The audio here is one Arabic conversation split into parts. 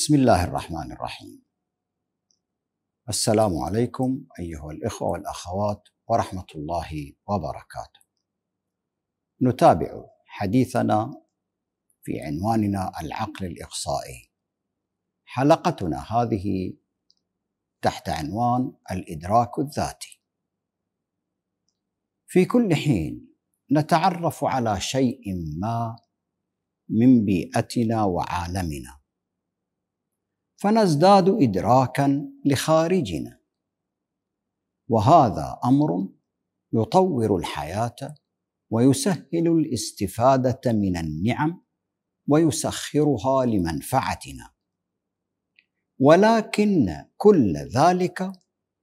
بسم الله الرحمن الرحيم السلام عليكم ايها الاخوه والاخوات ورحمه الله وبركاته نتابع حديثنا في عنواننا العقل الاقصائي حلقتنا هذه تحت عنوان الادراك الذاتي في كل حين نتعرف على شيء ما من بيئتنا وعالمنا فنزداد ادراكا لخارجنا وهذا امر يطور الحياه ويسهل الاستفاده من النعم ويسخرها لمنفعتنا ولكن كل ذلك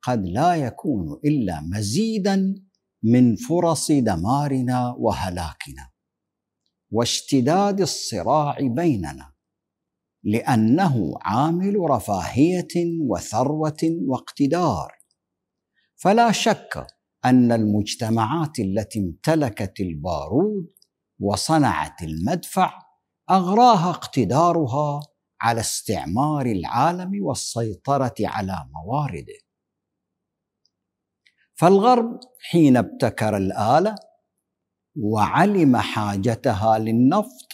قد لا يكون الا مزيدا من فرص دمارنا وهلاكنا واشتداد الصراع بيننا لانه عامل رفاهيه وثروه واقتدار فلا شك ان المجتمعات التي امتلكت البارود وصنعت المدفع اغراها اقتدارها على استعمار العالم والسيطره على موارده فالغرب حين ابتكر الاله وعلم حاجتها للنفط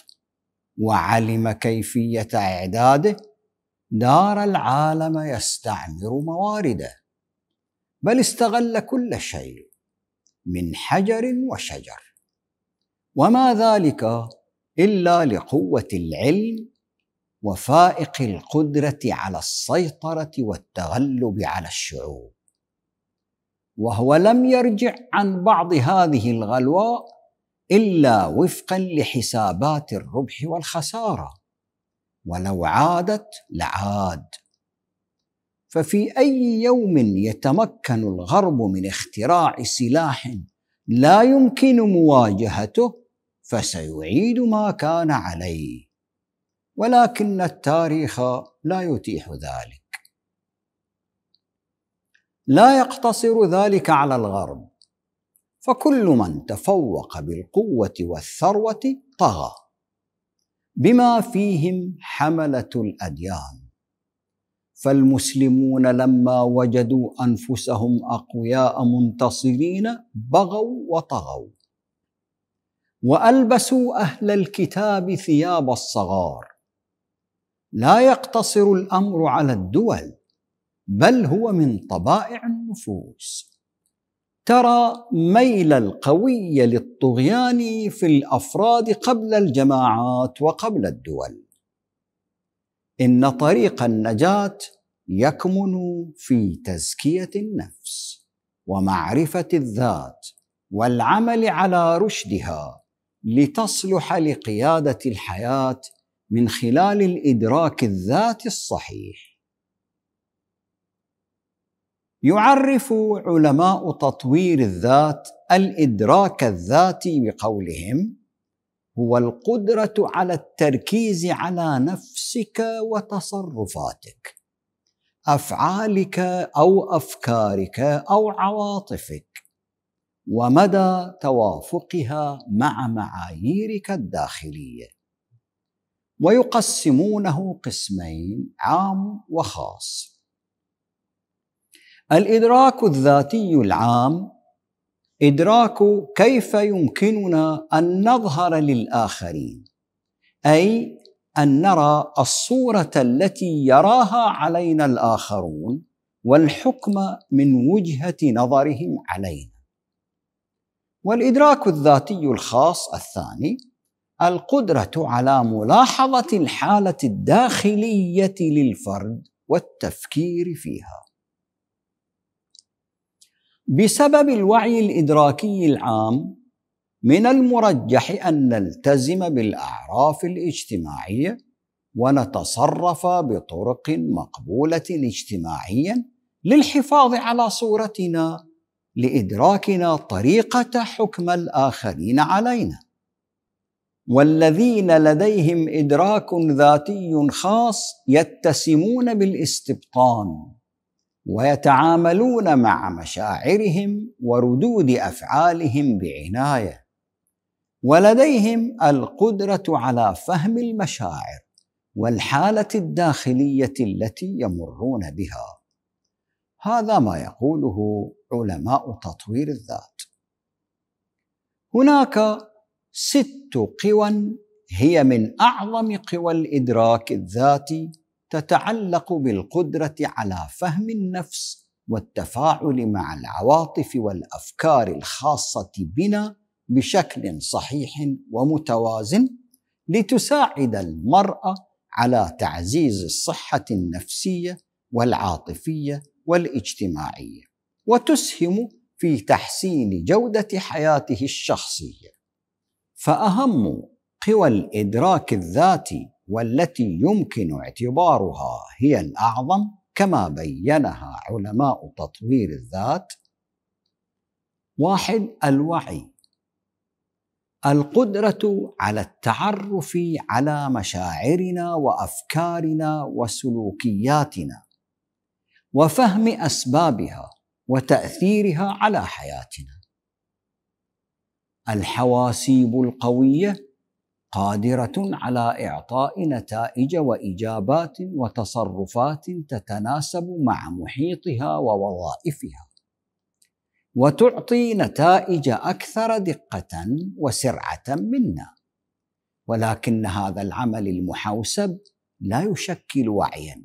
وعلم كيفيه اعداده دار العالم يستعمر موارده بل استغل كل شيء من حجر وشجر وما ذلك الا لقوه العلم وفائق القدره على السيطره والتغلب على الشعوب وهو لم يرجع عن بعض هذه الغلواء الا وفقا لحسابات الربح والخساره ولو عادت لعاد ففي اي يوم يتمكن الغرب من اختراع سلاح لا يمكن مواجهته فسيعيد ما كان عليه ولكن التاريخ لا يتيح ذلك لا يقتصر ذلك على الغرب فكل من تفوق بالقوه والثروه طغى بما فيهم حمله الاديان فالمسلمون لما وجدوا انفسهم اقوياء منتصرين بغوا وطغوا والبسوا اهل الكتاب ثياب الصغار لا يقتصر الامر على الدول بل هو من طبائع النفوس ترى ميل القوي للطغيان في الافراد قبل الجماعات وقبل الدول ان طريق النجاه يكمن في تزكيه النفس ومعرفه الذات والعمل على رشدها لتصلح لقياده الحياه من خلال الادراك الذاتي الصحيح يعرف علماء تطوير الذات الادراك الذاتي بقولهم هو القدره على التركيز على نفسك وتصرفاتك افعالك او افكارك او عواطفك ومدى توافقها مع معاييرك الداخليه ويقسمونه قسمين عام وخاص الادراك الذاتي العام ادراك كيف يمكننا ان نظهر للاخرين اي ان نرى الصوره التي يراها علينا الاخرون والحكم من وجهه نظرهم علينا والادراك الذاتي الخاص الثاني القدره على ملاحظه الحاله الداخليه للفرد والتفكير فيها بسبب الوعي الادراكي العام من المرجح ان نلتزم بالاعراف الاجتماعيه ونتصرف بطرق مقبوله اجتماعيا للحفاظ على صورتنا لادراكنا طريقه حكم الاخرين علينا والذين لديهم ادراك ذاتي خاص يتسمون بالاستبطان ويتعاملون مع مشاعرهم وردود افعالهم بعنايه ولديهم القدره على فهم المشاعر والحاله الداخليه التي يمرون بها هذا ما يقوله علماء تطوير الذات هناك ست قوى هي من اعظم قوى الادراك الذاتي تتعلق بالقدره على فهم النفس والتفاعل مع العواطف والافكار الخاصه بنا بشكل صحيح ومتوازن لتساعد المراه على تعزيز الصحه النفسيه والعاطفيه والاجتماعيه وتسهم في تحسين جوده حياته الشخصيه فاهم قوى الادراك الذاتي والتي يمكن اعتبارها هي الاعظم كما بينها علماء تطوير الذات واحد الوعي القدره على التعرف على مشاعرنا وافكارنا وسلوكياتنا وفهم اسبابها وتاثيرها على حياتنا الحواسيب القويه قادره على اعطاء نتائج واجابات وتصرفات تتناسب مع محيطها ووظائفها وتعطي نتائج اكثر دقه وسرعه منا ولكن هذا العمل المحوسب لا يشكل وعيا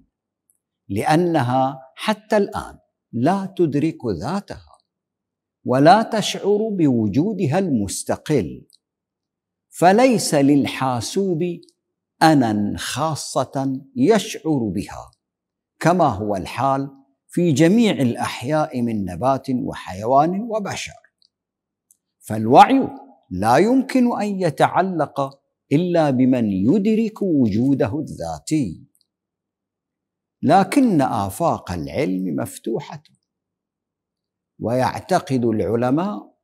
لانها حتى الان لا تدرك ذاتها ولا تشعر بوجودها المستقل فليس للحاسوب أنا خاصة يشعر بها كما هو الحال في جميع الأحياء من نبات وحيوان وبشر فالوعي لا يمكن أن يتعلق إلا بمن يدرك وجوده الذاتي لكن آفاق العلم مفتوحة ويعتقد العلماء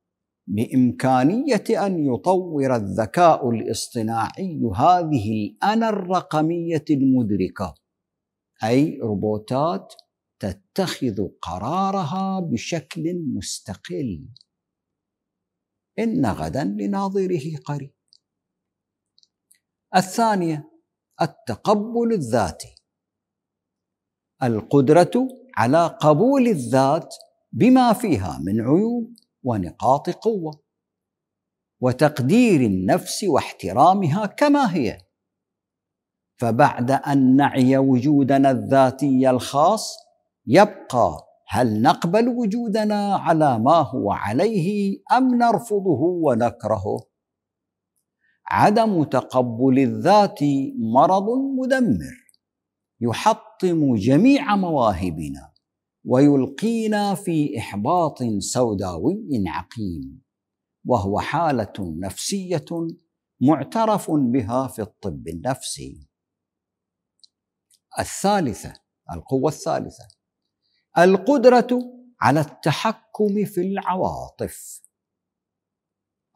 بامكانيه ان يطور الذكاء الاصطناعي هذه الانا الرقميه المدركه اي روبوتات تتخذ قرارها بشكل مستقل ان غدا لناظره قريب الثانيه التقبل الذاتي القدره على قبول الذات بما فيها من عيوب ونقاط قوه وتقدير النفس واحترامها كما هي فبعد ان نعي وجودنا الذاتي الخاص يبقى هل نقبل وجودنا على ما هو عليه ام نرفضه ونكرهه عدم تقبل الذات مرض مدمر يحطم جميع مواهبنا ويلقينا في احباط سوداوي عقيم وهو حاله نفسيه معترف بها في الطب النفسي الثالثه القوه الثالثه القدره على التحكم في العواطف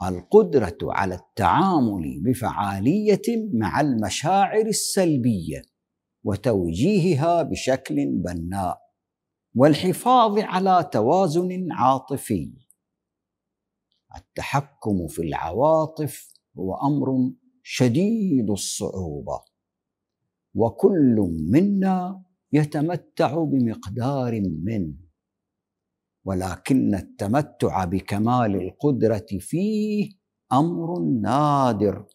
القدره على التعامل بفعاليه مع المشاعر السلبيه وتوجيهها بشكل بناء والحفاظ على توازن عاطفي التحكم في العواطف هو امر شديد الصعوبه وكل منا يتمتع بمقدار منه ولكن التمتع بكمال القدره فيه امر نادر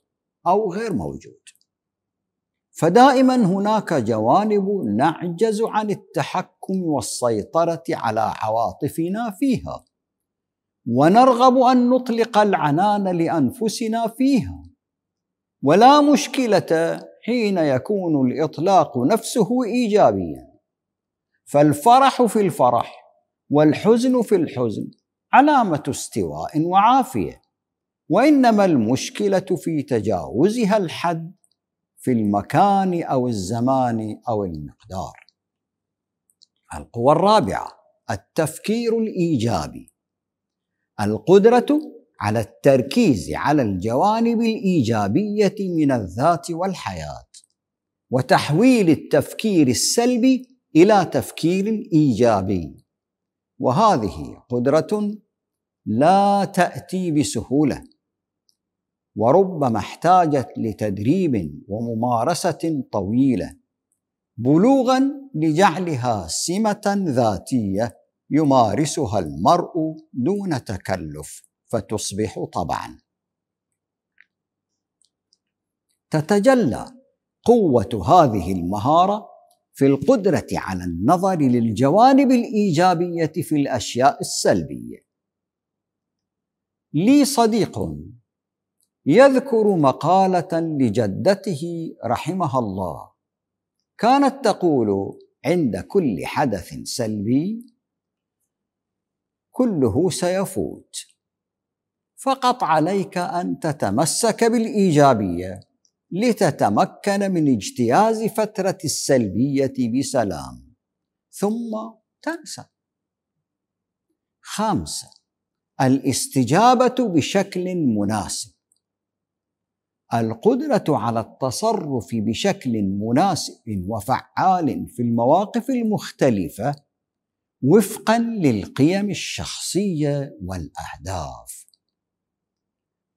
او غير موجود فدائما هناك جوانب نعجز عن التحكم والسيطره على عواطفنا فيها ونرغب ان نطلق العنان لانفسنا فيها ولا مشكله حين يكون الاطلاق نفسه ايجابيا فالفرح في الفرح والحزن في الحزن علامه استواء وعافيه وانما المشكله في تجاوزها الحد في المكان او الزمان او المقدار القوى الرابعه التفكير الايجابي القدره على التركيز على الجوانب الايجابيه من الذات والحياه وتحويل التفكير السلبي الى تفكير ايجابي وهذه قدره لا تاتي بسهوله وربما احتاجت لتدريب وممارسه طويله بلوغا لجعلها سمه ذاتيه يمارسها المرء دون تكلف فتصبح طبعا تتجلى قوه هذه المهاره في القدره على النظر للجوانب الايجابيه في الاشياء السلبيه لي صديق يذكر مقاله لجدته رحمها الله كانت تقول عند كل حدث سلبي كله سيفوت فقط عليك ان تتمسك بالايجابيه لتتمكن من اجتياز فتره السلبيه بسلام ثم تنسى خامسه الاستجابه بشكل مناسب القدره على التصرف بشكل مناسب وفعال في المواقف المختلفه وفقا للقيم الشخصيه والاهداف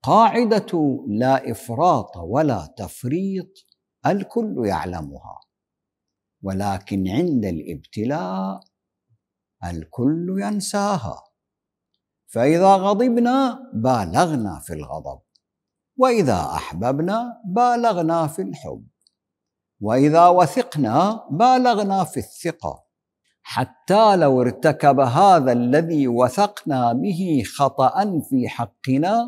قاعده لا افراط ولا تفريط الكل يعلمها ولكن عند الابتلاء الكل ينساها فاذا غضبنا بالغنا في الغضب واذا احببنا بالغنا في الحب واذا وثقنا بالغنا في الثقه حتى لو ارتكب هذا الذي وثقنا به خطا في حقنا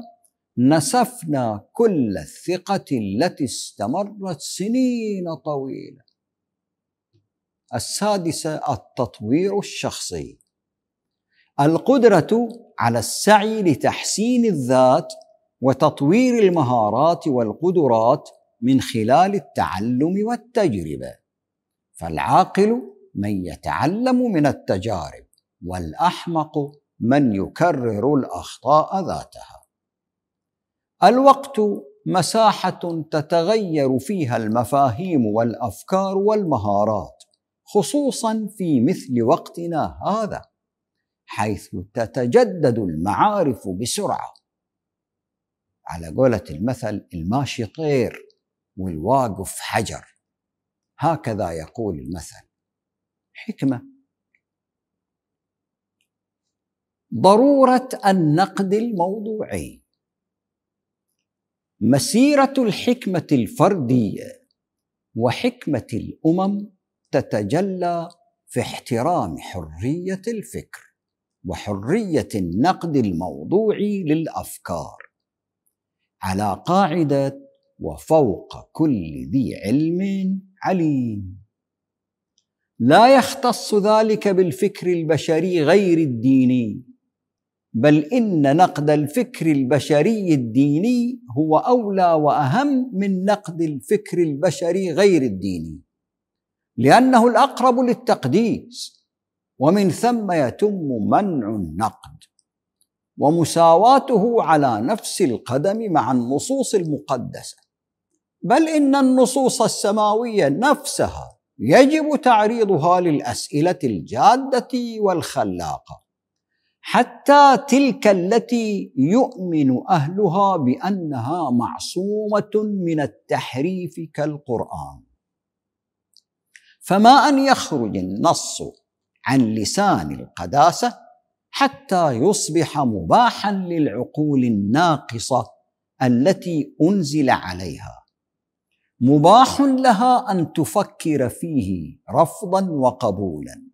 نسفنا كل الثقه التي استمرت سنين طويله السادسه التطوير الشخصي القدره على السعي لتحسين الذات وتطوير المهارات والقدرات من خلال التعلم والتجربه فالعاقل من يتعلم من التجارب والاحمق من يكرر الاخطاء ذاتها الوقت مساحه تتغير فيها المفاهيم والافكار والمهارات خصوصا في مثل وقتنا هذا حيث تتجدد المعارف بسرعه على قولة المثل الماشي طير والواقف حجر هكذا يقول المثل حكمة ضرورة النقد الموضوعي مسيرة الحكمة الفردية وحكمة الأمم تتجلى في احترام حرية الفكر وحرية النقد الموضوعي للأفكار على قاعدة وفوق كل ذي علم عليم لا يختص ذلك بالفكر البشري غير الديني بل ان نقد الفكر البشري الديني هو اولى واهم من نقد الفكر البشري غير الديني لانه الاقرب للتقديس ومن ثم يتم منع النقد ومساواته على نفس القدم مع النصوص المقدسه بل ان النصوص السماويه نفسها يجب تعريضها للاسئله الجاده والخلاقه حتى تلك التي يؤمن اهلها بانها معصومه من التحريف كالقران فما ان يخرج النص عن لسان القداسه حتى يصبح مباحا للعقول الناقصه التي انزل عليها مباح لها ان تفكر فيه رفضا وقبولا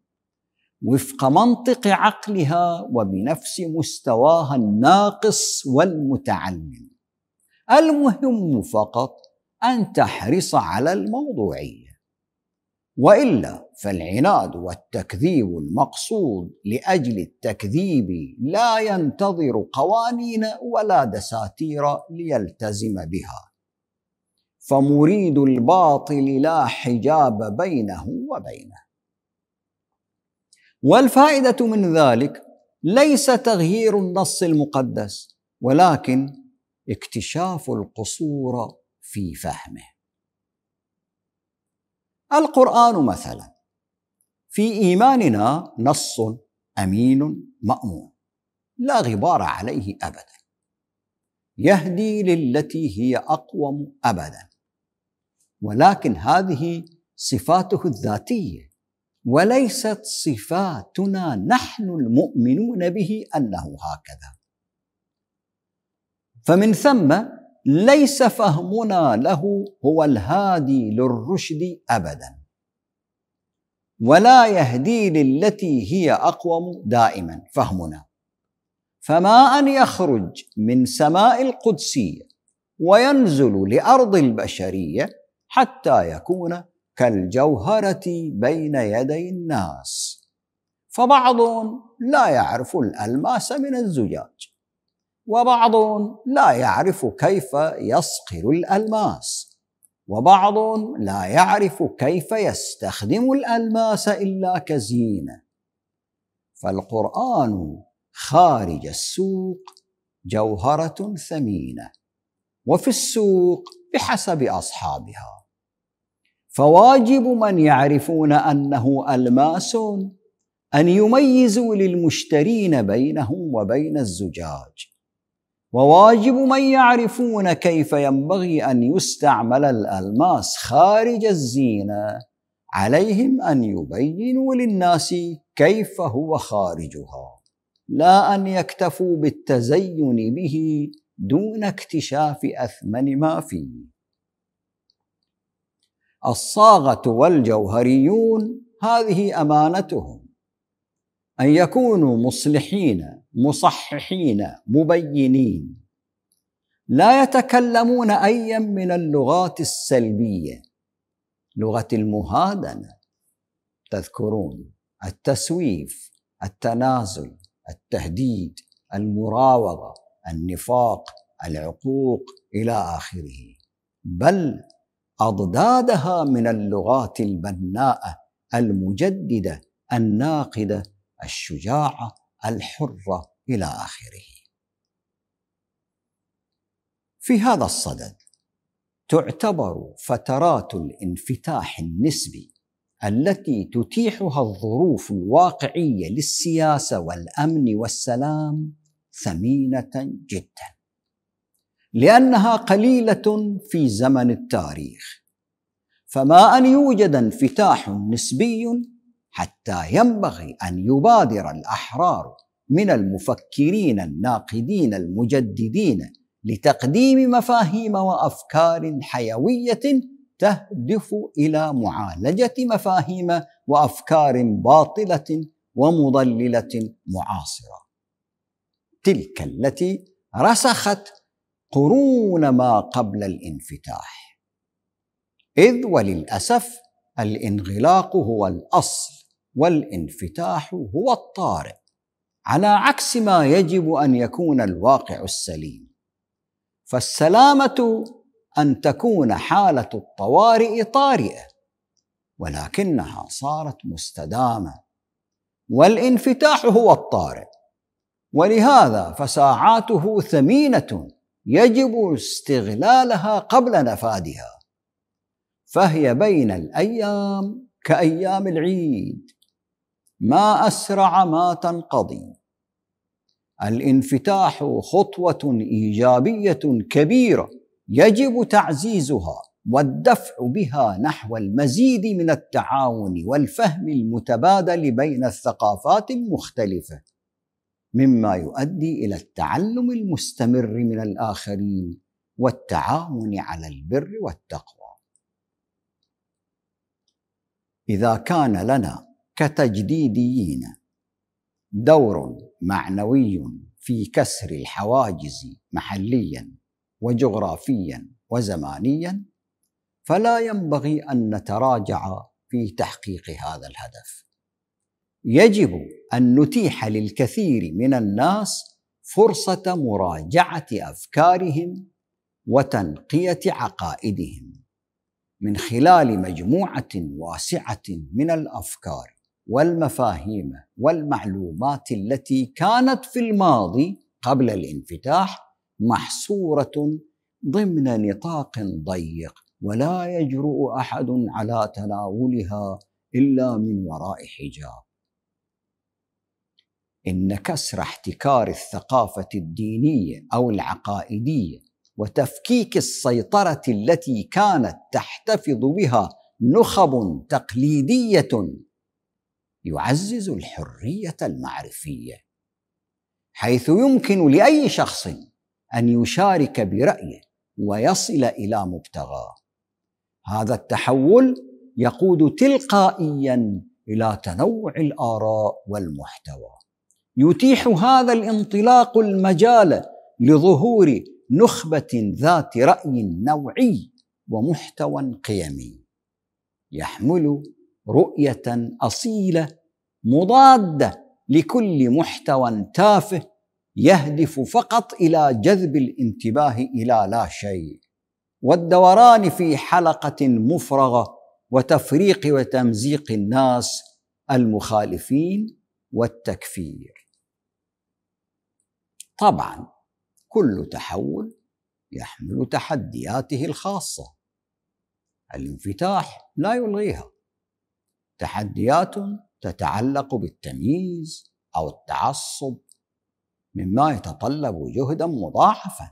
وفق منطق عقلها وبنفس مستواها الناقص والمتعلم المهم فقط ان تحرص على الموضوعيه والا فالعناد والتكذيب المقصود لاجل التكذيب لا ينتظر قوانين ولا دساتير ليلتزم بها فمريد الباطل لا حجاب بينه وبينه والفائده من ذلك ليس تغيير النص المقدس ولكن اكتشاف القصور في فهمه القرآن مثلا في إيماننا نص أمين مأمون لا غبار عليه أبدا يهدي للتي هي أقوم أبدا ولكن هذه صفاته الذاتيه وليست صفاتنا نحن المؤمنون به انه هكذا فمن ثم ليس فهمنا له هو الهادي للرشد ابدا ولا يهدي للتي هي اقوم دائما فهمنا فما ان يخرج من سماء القدسيه وينزل لارض البشريه حتى يكون كالجوهره بين يدي الناس فبعضهم لا يعرف الالماس من الزجاج وبعض لا يعرف كيف يصقل الالماس وبعض لا يعرف كيف يستخدم الالماس الا كزينه فالقران خارج السوق جوهره ثمينه وفي السوق بحسب اصحابها فواجب من يعرفون انه الماس ان يميزوا للمشترين بينه وبين الزجاج وواجب من يعرفون كيف ينبغي ان يستعمل الالماس خارج الزينه عليهم ان يبينوا للناس كيف هو خارجها لا ان يكتفوا بالتزين به دون اكتشاف اثمن ما فيه الصاغه والجوهريون هذه امانتهم ان يكونوا مصلحين مصححين مبينين لا يتكلمون ايا من اللغات السلبيه لغه المهادنه تذكرون التسويف التنازل التهديد المراوغه النفاق العقوق الى اخره بل اضدادها من اللغات البناءه المجدده الناقده الشجاعه الحرة إلى آخره. في هذا الصدد تعتبر فترات الانفتاح النسبي التي تتيحها الظروف الواقعية للسياسة والأمن والسلام ثمينة جدا، لأنها قليلة في زمن التاريخ، فما أن يوجد انفتاح نسبي حتى ينبغي ان يبادر الاحرار من المفكرين الناقدين المجددين لتقديم مفاهيم وافكار حيويه تهدف الى معالجه مفاهيم وافكار باطله ومضلله معاصره تلك التي رسخت قرون ما قبل الانفتاح اذ وللاسف الانغلاق هو الاصل والانفتاح هو الطارئ على عكس ما يجب ان يكون الواقع السليم فالسلامه ان تكون حاله الطوارئ طارئه ولكنها صارت مستدامه والانفتاح هو الطارئ ولهذا فساعاته ثمينه يجب استغلالها قبل نفادها فهي بين الايام كايام العيد ما اسرع ما تنقضي الانفتاح خطوه ايجابيه كبيره يجب تعزيزها والدفع بها نحو المزيد من التعاون والفهم المتبادل بين الثقافات المختلفه مما يؤدي الى التعلم المستمر من الاخرين والتعاون على البر والتقوى اذا كان لنا كتجديديين دور معنوي في كسر الحواجز محليا وجغرافيا وزمانيا فلا ينبغي ان نتراجع في تحقيق هذا الهدف يجب ان نتيح للكثير من الناس فرصه مراجعه افكارهم وتنقيه عقائدهم من خلال مجموعه واسعه من الافكار والمفاهيم والمعلومات التي كانت في الماضي قبل الانفتاح محصوره ضمن نطاق ضيق ولا يجرؤ احد على تناولها الا من وراء حجاب ان كسر احتكار الثقافه الدينيه او العقائديه وتفكيك السيطره التي كانت تحتفظ بها نخب تقليديه يعزز الحريه المعرفيه حيث يمكن لاي شخص ان يشارك برايه ويصل الى مبتغاه هذا التحول يقود تلقائيا الى تنوع الاراء والمحتوى يتيح هذا الانطلاق المجال لظهور نخبه ذات راي نوعي ومحتوى قيمي يحمل رؤيه اصيله مضاده لكل محتوى تافه يهدف فقط الى جذب الانتباه الى لا شيء والدوران في حلقه مفرغه وتفريق وتمزيق الناس المخالفين والتكفير طبعا كل تحول يحمل تحدياته الخاصه الانفتاح لا يلغيها تحديات تتعلق بالتمييز او التعصب مما يتطلب جهدا مضاعفا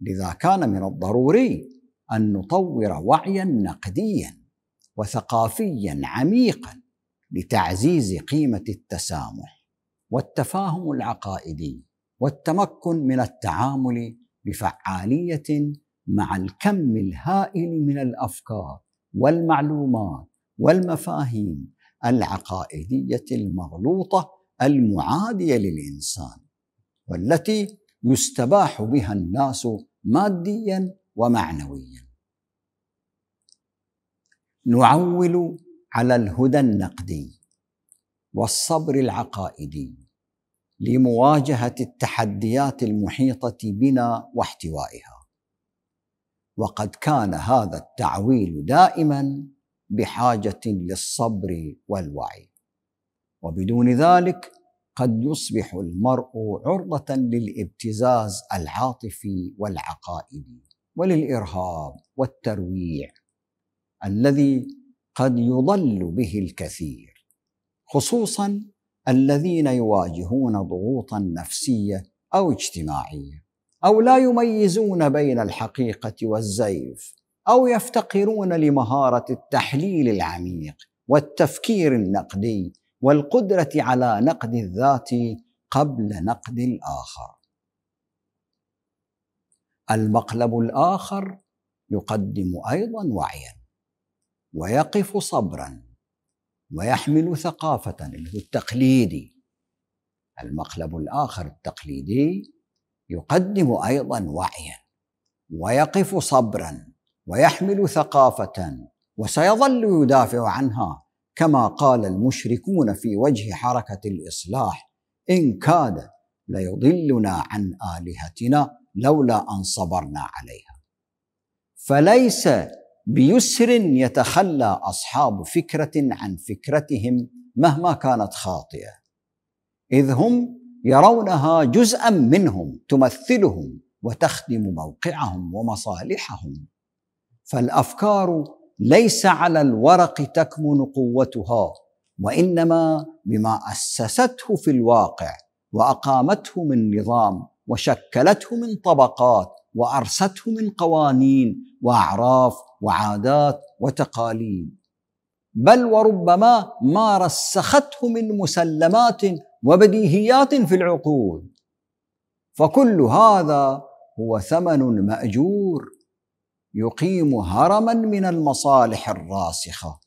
لذا كان من الضروري ان نطور وعيا نقديا وثقافيا عميقا لتعزيز قيمه التسامح والتفاهم العقائدي والتمكن من التعامل بفعاليه مع الكم الهائل من الافكار والمعلومات والمفاهيم العقائديه المغلوطه المعاديه للانسان والتي يستباح بها الناس ماديا ومعنويا نعول على الهدى النقدي والصبر العقائدي لمواجهه التحديات المحيطه بنا واحتوائها وقد كان هذا التعويل دائما بحاجه للصبر والوعي وبدون ذلك قد يصبح المرء عرضه للابتزاز العاطفي والعقائدي وللارهاب والترويع الذي قد يضل به الكثير خصوصا الذين يواجهون ضغوطا نفسيه او اجتماعيه او لا يميزون بين الحقيقه والزيف او يفتقرون لمهاره التحليل العميق والتفكير النقدي والقدره على نقد الذات قبل نقد الاخر المقلب الاخر يقدم ايضا وعيا ويقف صبرا ويحمل ثقافه اللي هو التقليدي المقلب الاخر التقليدي يقدم ايضا وعيا ويقف صبرا ويحمل ثقافة وسيظل يدافع عنها كما قال المشركون في وجه حركة الإصلاح إن كاد ليضلنا عن آلهتنا لولا أن صبرنا عليها فليس بيسر يتخلى أصحاب فكرة عن فكرتهم مهما كانت خاطئة إذ هم يرونها جزءا منهم تمثلهم وتخدم موقعهم ومصالحهم فالافكار ليس على الورق تكمن قوتها وانما بما اسسته في الواقع واقامته من نظام وشكلته من طبقات وارسته من قوانين واعراف وعادات وتقاليد بل وربما ما رسخته من مسلمات وبديهيات في العقول فكل هذا هو ثمن ماجور يقيم هرما من المصالح الراسخه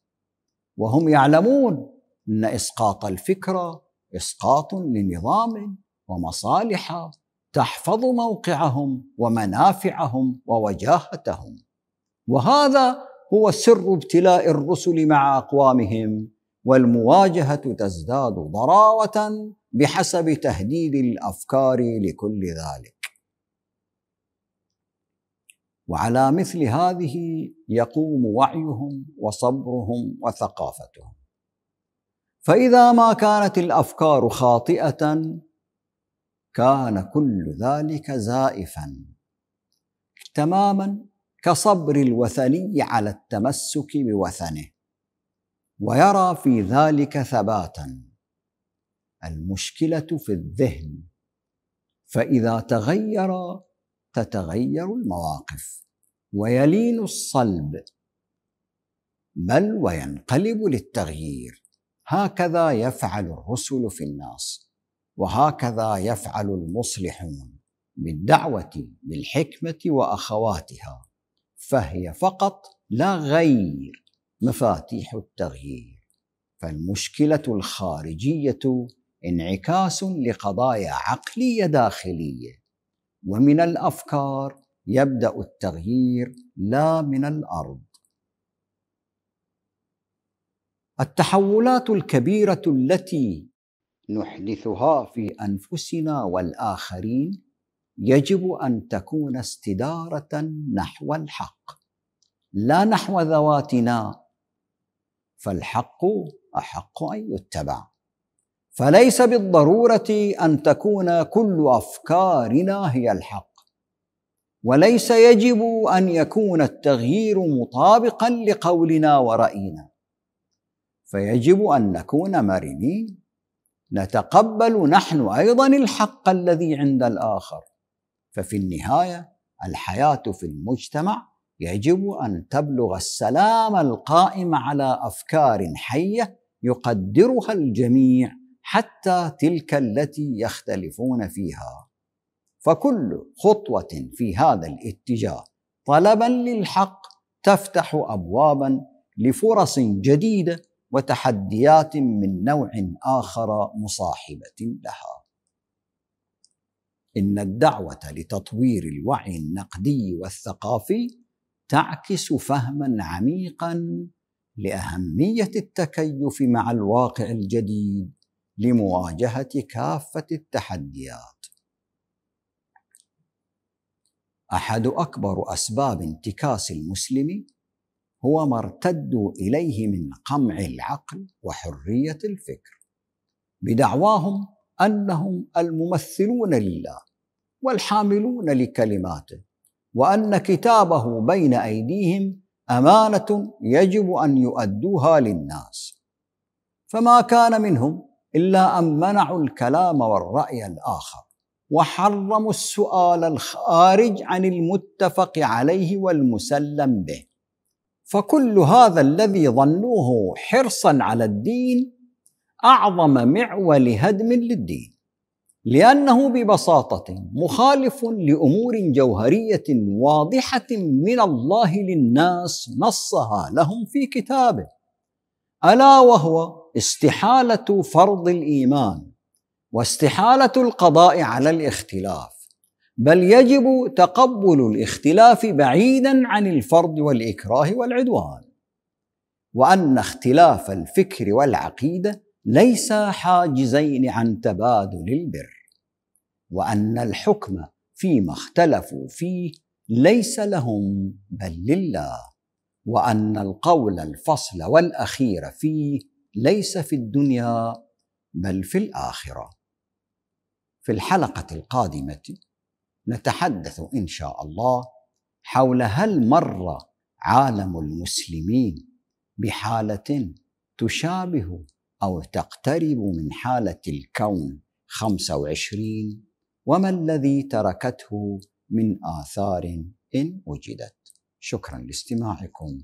وهم يعلمون ان اسقاط الفكره اسقاط لنظام ومصالح تحفظ موقعهم ومنافعهم ووجاهتهم وهذا هو سر ابتلاء الرسل مع اقوامهم والمواجهه تزداد ضراوه بحسب تهديد الافكار لكل ذلك وعلى مثل هذه يقوم وعيهم وصبرهم وثقافتهم فاذا ما كانت الافكار خاطئه كان كل ذلك زائفا تماما كصبر الوثني على التمسك بوثنه ويرى في ذلك ثباتا المشكله في الذهن فاذا تغير تتغير المواقف ويلين الصلب بل وينقلب للتغيير هكذا يفعل الرسل في الناس وهكذا يفعل المصلحون بالدعوه بالحكمه واخواتها فهي فقط لا غير مفاتيح التغيير فالمشكله الخارجيه انعكاس لقضايا عقليه داخليه ومن الافكار يبدا التغيير لا من الارض التحولات الكبيره التي نحدثها في انفسنا والاخرين يجب ان تكون استداره نحو الحق لا نحو ذواتنا فالحق احق ان يتبع فليس بالضروره ان تكون كل افكارنا هي الحق وليس يجب ان يكون التغيير مطابقا لقولنا وراينا فيجب ان نكون مرنين نتقبل نحن ايضا الحق الذي عند الاخر ففي النهايه الحياه في المجتمع يجب ان تبلغ السلام القائم على افكار حيه يقدرها الجميع حتى تلك التي يختلفون فيها فكل خطوه في هذا الاتجاه طلبا للحق تفتح ابوابا لفرص جديده وتحديات من نوع اخر مصاحبه لها ان الدعوه لتطوير الوعي النقدي والثقافي تعكس فهما عميقا لاهميه التكيف مع الواقع الجديد لمواجهة كافة التحديات. أحد أكبر أسباب انتكاس المسلم هو ما ارتدوا إليه من قمع العقل وحرية الفكر بدعواهم أنهم الممثلون لله والحاملون لكلماته وأن كتابه بين أيديهم أمانة يجب أن يؤدوها للناس فما كان منهم إلا أن منعوا الكلام والرأي الآخر وحرموا السؤال الخارج عن المتفق عليه والمسلم به فكل هذا الذي ظنوه حرصا على الدين اعظم معول هدم للدين لانه ببساطه مخالف لامور جوهريه واضحه من الله للناس نصها لهم في كتابه الا وهو استحاله فرض الايمان واستحاله القضاء على الاختلاف بل يجب تقبل الاختلاف بعيدا عن الفرض والاكراه والعدوان وان اختلاف الفكر والعقيده ليس حاجزين عن تبادل البر وان الحكم فيما اختلفوا فيه ليس لهم بل لله وان القول الفصل والاخير فيه ليس في الدنيا بل في الاخره في الحلقه القادمه نتحدث ان شاء الله حول هل مر عالم المسلمين بحاله تشابه او تقترب من حاله الكون 25 وما الذي تركته من اثار ان وجدت شكرا لاستماعكم